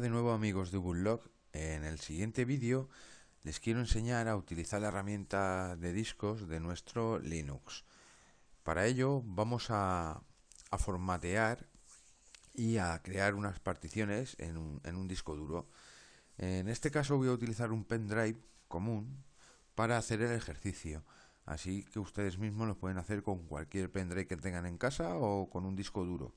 de nuevo amigos de Log, en el siguiente vídeo les quiero enseñar a utilizar la herramienta de discos de nuestro Linux. Para ello vamos a, formatear y a crear unas particiones en un disco duro. En este caso voy a utilizar un pendrive común para hacer el ejercicio. Así que ustedes mismos lo pueden hacer con cualquier pendrive que tengan en casa o con un disco duro.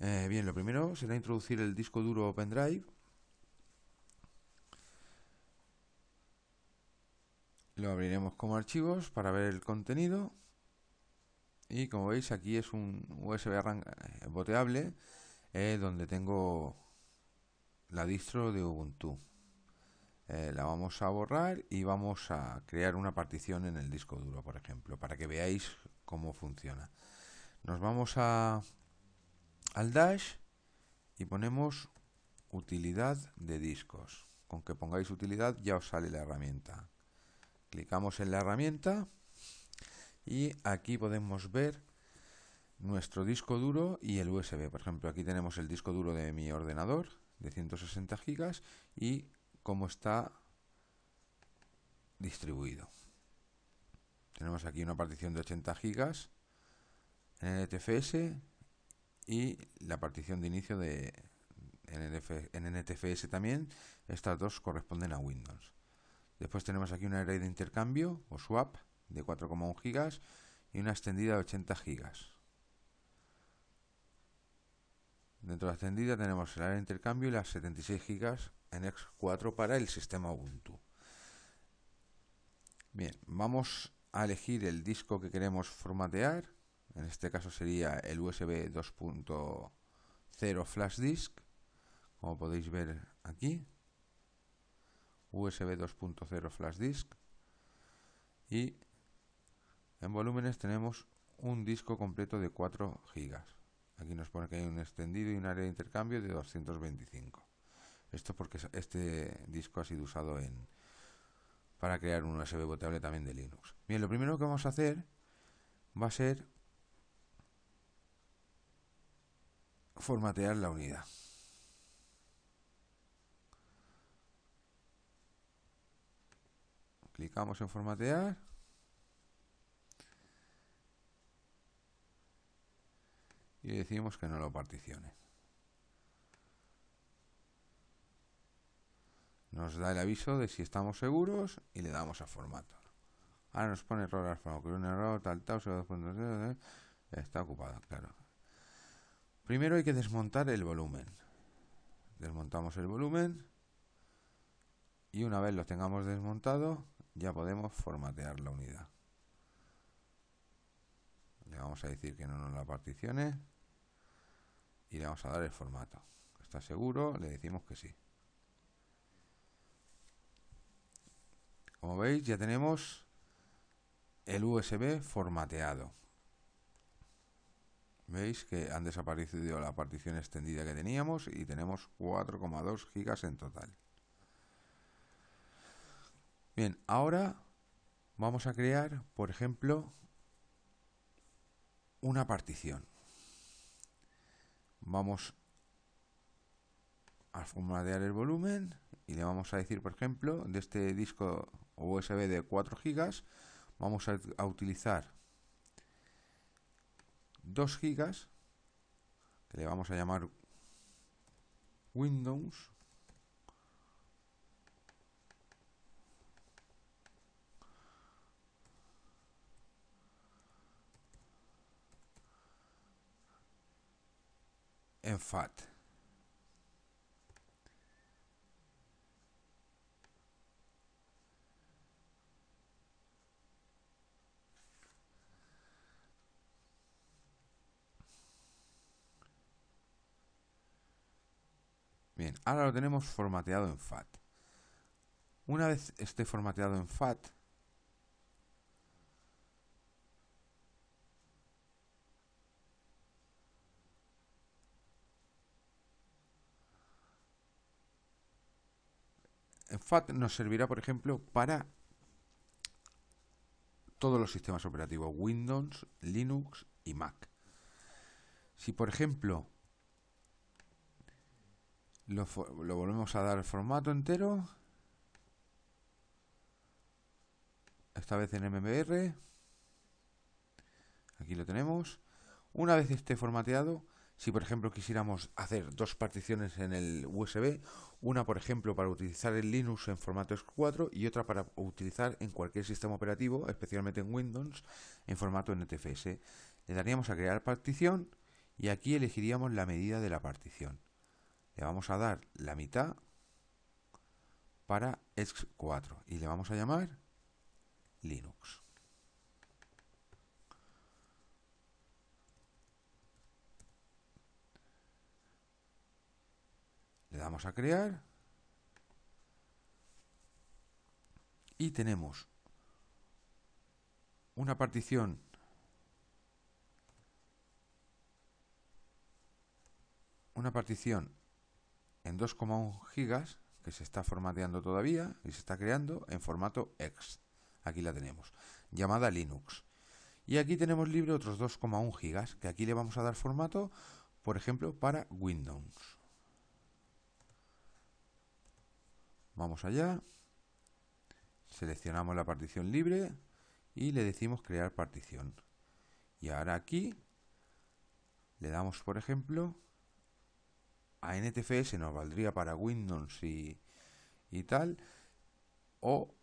Eh, bien, lo primero será introducir el disco duro OpenDrive. Lo abriremos como archivos para ver el contenido. Y como veis aquí es un USB eh, boteable eh, donde tengo la distro de Ubuntu. la vamos a borrar y vamos a crear una partición en el disco duro, por ejemplo, para que veáis cómo funciona. Nos vamos a al dash y ponemos utilidad de discos. Con que pongáis utilidad ya os sale la herramienta. Clicamos en la herramienta y aquí podemos ver nuestro disco duro y el USB. Por ejemplo, aquí tenemos el disco duro de mi ordenador de 160 gigas y cómo está distribuido. Tenemos aquí una partición de 80 gigas en el ETFS, y la partición de inicio de NTFS también. Estas dos corresponden a Windows. Después tenemos aquí una red de intercambio o swap de 4,1 gigas y una extendida de 80 gigas. Dentro de la extendida tenemos el área de intercambio y las 76 gigas en X4 para el sistema Ubuntu. Bien, vamos a elegir el disco que queremos formatear en este caso sería el USB 2.0 flash disk, como podéis ver aquí, USB 2.0 flash disk, y en volúmenes tenemos un disco completo de 4 GB. Aquí nos pone que hay un extendido y un área de intercambio de 225. Esto porque este disco ha sido usado en para crear un USB botable también de Linux. Bien, lo primero que vamos a hacer va a ser formatear la unidad. Clicamos en formatear. Y decimos que no lo particione. Nos da el aviso de si estamos seguros y le damos a formato. Ahora nos pone error alfa, un error, tal, tal, eh, eh, eh, está ocupado claro. Primero hay que desmontar el volumen. Desmontamos el volumen y una vez lo tengamos desmontado ya podemos formatear la unidad. Le vamos a decir que no nos la particione y le vamos a dar el formato. ¿Está seguro? Le decimos que sí. Como veis ya tenemos el USB formateado. Veis que han desaparecido la partición extendida que teníamos y tenemos 4,2 gigas en total. Bien, ahora vamos a crear, por ejemplo, una partición. Vamos a formatear el volumen y le vamos a decir, por ejemplo, de este disco USB de 4 gigas, vamos a utilizar 2 gigas que le vamos a llamar Windows en FAT ahora lo tenemos formateado en FAT. Una vez esté formateado en FAT, En FAT nos servirá, por ejemplo, para todos los sistemas operativos, Windows, Linux y Mac. Si, por ejemplo, lo, volvemos a dar formato entero. Esta vez en MBR. Aquí lo tenemos. Una vez esté formateado, si por ejemplo quisiéramos hacer dos particiones en el USB, una por ejemplo para utilizar el Linux en formato X4 y otra para utilizar en cualquier sistema operativo, especialmente en Windows, en formato NTFS, le daríamos a crear partición y aquí elegiríamos la medida de la partición le vamos a dar la mitad para X4 y le vamos a llamar Linux. Le damos a crear y tenemos una partición una partición en 2,1 gigas que se está formateando todavía y se está creando en formato X. Aquí la tenemos, llamada Linux. Y aquí tenemos libre otros 2,1 gigas que aquí le vamos a dar formato, por ejemplo, para Windows. Vamos allá. Seleccionamos la partición libre y le decimos crear partición. Y ahora aquí le damos, por ejemplo, a NTFS nos valdría para Windows y, y tal, o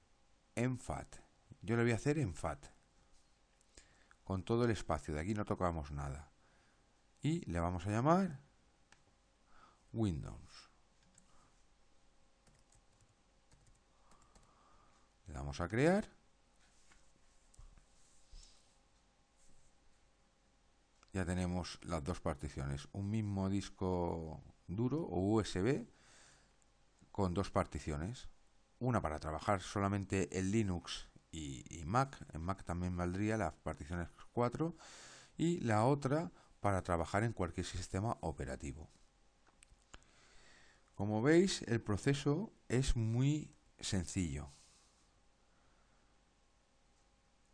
en FAT. Yo le voy a hacer en FAT, con todo el espacio, de aquí no tocamos nada. Y le vamos a llamar Windows. Le damos a crear. Ya tenemos las dos particiones, un mismo disco duro o USB con dos particiones. Una para trabajar solamente en Linux y, Mac. En Mac también valdría las particiones 4. Y la otra para trabajar en cualquier sistema operativo. Como veis, el proceso es muy sencillo.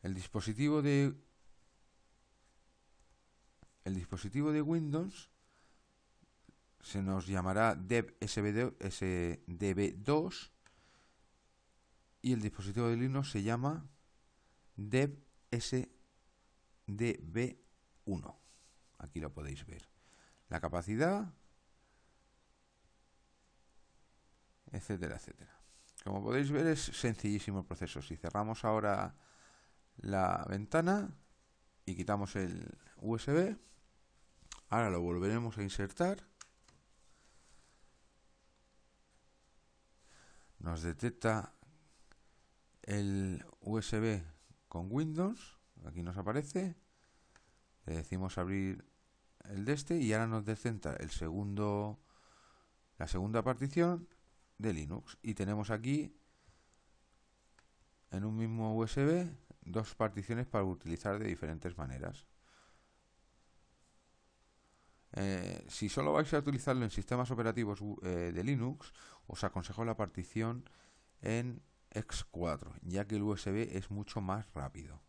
El dispositivo de el dispositivo de Windows se nos llamará dev 2 y el dispositivo de Linux se llama dev sdb1. Aquí lo podéis ver. La capacidad, etcétera, etcétera. Como podéis ver es sencillísimo el proceso. Si cerramos ahora la ventana y quitamos el USB, ahora lo volveremos a insertar nos detecta el USB con Windows, aquí nos aparece, le decimos abrir el de este y ahora nos detecta el segundo, la segunda partición de Linux y tenemos aquí en un mismo USB dos particiones para utilizar de diferentes maneras. Eh, si solo vais a utilizarlo en sistemas operativos uh, eh, de Linux, os aconsejo la partición en X4, ya que el USB es mucho más rápido.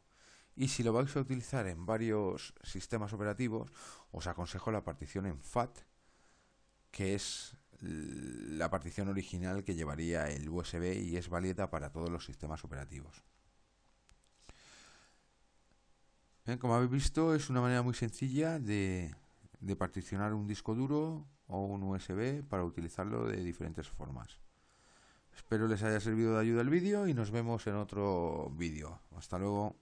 Y si lo vais a utilizar en varios sistemas operativos, os aconsejo la partición en FAT, que es la partición original que llevaría el USB y es válida para todos los sistemas operativos. como habéis visto, es una manera muy sencilla de de particionar un disco duro o un USB para utilizarlo de diferentes formas. Espero les haya servido de ayuda el vídeo y nos vemos en otro vídeo. Hasta luego.